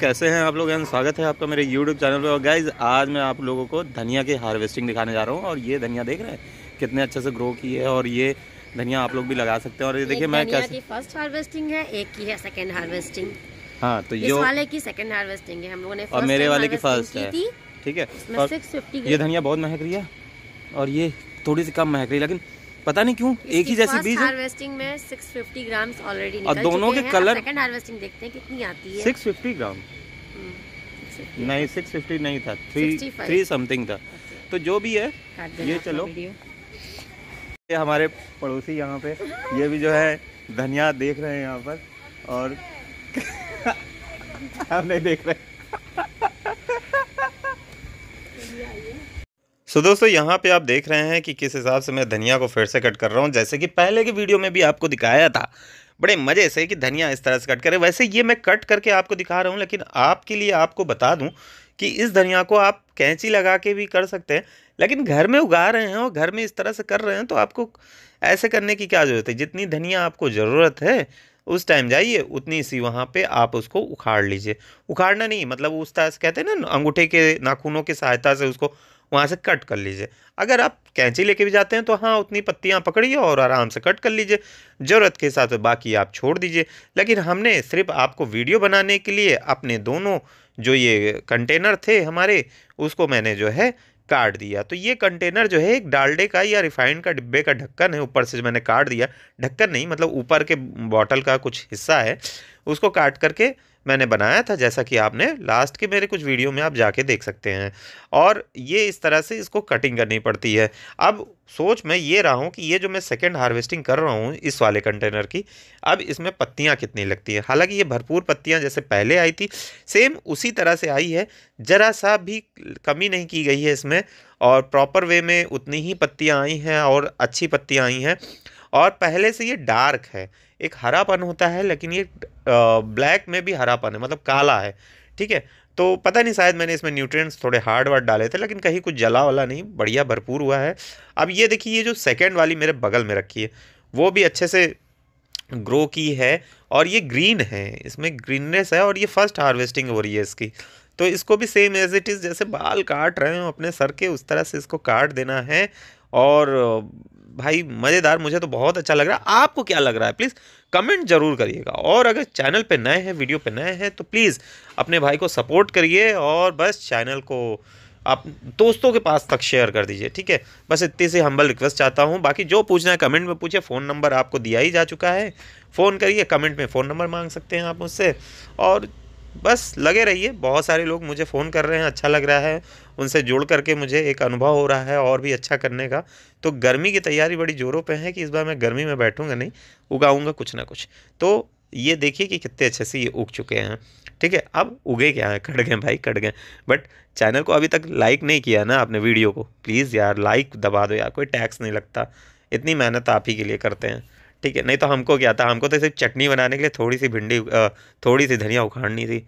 कैसे हैं आप लोग यहाँ स्वागत है आपका मेरे YouTube चैनल पे और गाइज आज मैं आप लोगों को धनिया की हार्वेस्टिंग दिखाने जा रहा हूँ और ये धनिया देख रहे हैं कितने अच्छे से ग्रो की है और ये धनिया आप लोग भी लगा सकते हैं और ये देखिए मैं कैसे फर्स्ट हार्वेस्टिंग है एक की है सेकेंड हार्वेस्टिंग हाँ तो ये वाले की सेकेंड हार्वेस्टिंग है हम लोगों ने और मेरे वाले की फर्स्ट है ठीक है ये धनिया बहुत महक रही है और ये थोड़ी सी कम महक रही है लेकिन पता नहीं क्यों एक ही जैसे बीज हार्वेस्टिंग में 650 ग्राम्स ऑलरेडी और दोनों के कलर सेकंड हार्वेस्टिंग देखते हैं कितनी आती है 650 ग्राम हम्म, नहीं नहीं था थ्री थ्री समथिंग था तो जो भी है ये चलो ये हमारे पड़ोसी यहाँ पे ये भी जो है धनिया देख रहे हैं यहाँ पर और हम नहीं देख रहे सो so, दोस्तों यहाँ पे आप देख रहे हैं कि किस हिसाब से मैं धनिया को फिर से कट कर रहा हूँ जैसे कि पहले की वीडियो में भी आपको दिखाया था बड़े मज़े से कि धनिया इस तरह से कट करें वैसे ये मैं कट करके आपको दिखा रहा हूँ लेकिन आपके लिए आपको बता दूँ कि इस धनिया को आप कैंची लगा के भी कर सकते हैं लेकिन घर में उगा रहे हैं और घर में इस तरह से कर रहे हैं तो आपको ऐसे करने की क्या ज़रूरत है जितनी धनिया आपको ज़रूरत है उस टाइम जाइए उतनी सी वहाँ पे आप उसको उखाड़ लीजिए उखाड़ना नहीं मतलब उस तरह से कहते हैं ना अंगूठे के नाखूनों की सहायता से उसको वहाँ से कट कर लीजिए अगर आप कैंची लेके भी जाते हैं तो हाँ उतनी पत्तियाँ पकड़िए और आराम से कट कर लीजिए ज़रूरत के हिसाब से बाकी आप छोड़ दीजिए लेकिन हमने सिर्फ आपको वीडियो बनाने के लिए अपने दोनों जो ये कंटेनर थे हमारे उसको मैंने जो है काट दिया तो ये कंटेनर जो है एक डालडे का या रिफाइंड का डिब्बे का ढक्कन है ऊपर से जो मैंने काट दिया ढक्कन नहीं मतलब ऊपर के बॉटल का कुछ हिस्सा है उसको काट करके मैंने बनाया था जैसा कि आपने लास्ट के मेरे कुछ वीडियो में आप जाके देख सकते हैं और ये इस तरह से इसको कटिंग करनी पड़ती है अब सोच मैं ये रहा हूँ कि ये जो मैं सेकेंड हार्वेस्टिंग कर रहा हूँ इस वाले कंटेनर की अब इसमें पत्तियाँ कितनी लगती हैं हालांकि ये भरपूर पत्तियाँ जैसे पहले आई थी सेम उसी तरह से आई है ज़रा सा भी कमी नहीं की गई है इसमें और प्रॉपर वे में उतनी ही पत्तियाँ आई हैं और अच्छी पत्तियाँ आई हैं और पहले से ये डार्क है एक हरापन होता है लेकिन ये ब्लैक में भी हरापन है मतलब काला है ठीक है तो पता नहीं शायद मैंने इसमें न्यूट्रिएंट्स थोड़े हार्ड वार्ड डाले थे लेकिन कहीं कुछ जला वाला नहीं बढ़िया भरपूर हुआ है अब ये देखिए ये जो सेकेंड वाली मेरे बगल में रखी है वो भी अच्छे से ग्रो की है और ये ग्रीन है इसमें ग्रीननेस है और ये फर्स्ट हार्वेस्टिंग हो रही है इसकी तो इसको भी सेम एज इट इज़ जैसे बाल काट रहे हो अपने सर के उस तरह से इसको काट देना है और भाई मज़ेदार मुझे तो बहुत अच्छा लग रहा है आपको क्या लग रहा है प्लीज़ कमेंट जरूर करिएगा और अगर चैनल पे नए हैं वीडियो पे नए हैं तो प्लीज़ अपने भाई को सपोर्ट करिए और बस चैनल को आप दोस्तों के पास तक शेयर कर दीजिए ठीक है बस इतनी सी हम्बल रिक्वेस्ट चाहता हूँ बाकी जो पूछना है कमेंट में पूछे फ़ोन नंबर आपको दिया ही जा चुका है फ़ोन करिए कमेंट में फ़ोन नंबर मांग सकते हैं आप मुझसे और बस लगे रहिए बहुत सारे लोग मुझे फ़ोन कर रहे हैं अच्छा लग रहा है उनसे जुड़ करके मुझे एक अनुभव हो रहा है और भी अच्छा करने का तो गर्मी की तैयारी बड़ी ज़ोरों पे है कि इस बार मैं गर्मी में बैठूंगा नहीं उगाऊंगा कुछ ना कुछ तो ये देखिए कि कितने अच्छे से ये उग चुके हैं ठीक है अब उगे क्या है कट गए भाई कट गए बट चैनल को अभी तक लाइक नहीं किया ना आपने वीडियो को प्लीज़ यार लाइक दबा दो यार कोई टैक्स नहीं लगता इतनी मेहनत आप ही के लिए करते हैं ठीक है नहीं तो हमको क्या था हमको तो सिर्फ चटनी बनाने के लिए थोड़ी सी भिंडी थोड़ी सी धनिया उखाड़नी थी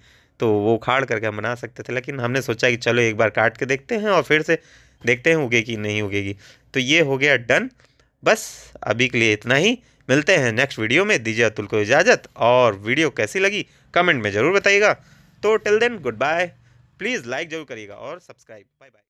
तो वो उखाड़ करके हम बना सकते थे लेकिन हमने सोचा कि चलो एक बार काट के देखते हैं और फिर से देखते हैं उगेगी नहीं उगेगी तो ये हो गया डन बस अभी के लिए इतना ही मिलते हैं नेक्स्ट वीडियो में दीजिए अतुल को इजाज़त और वीडियो कैसी लगी कमेंट में ज़रूर बताइएगा तो till then good bye please like ज़रूर करिएगा और सब्सक्राइब बाय बाय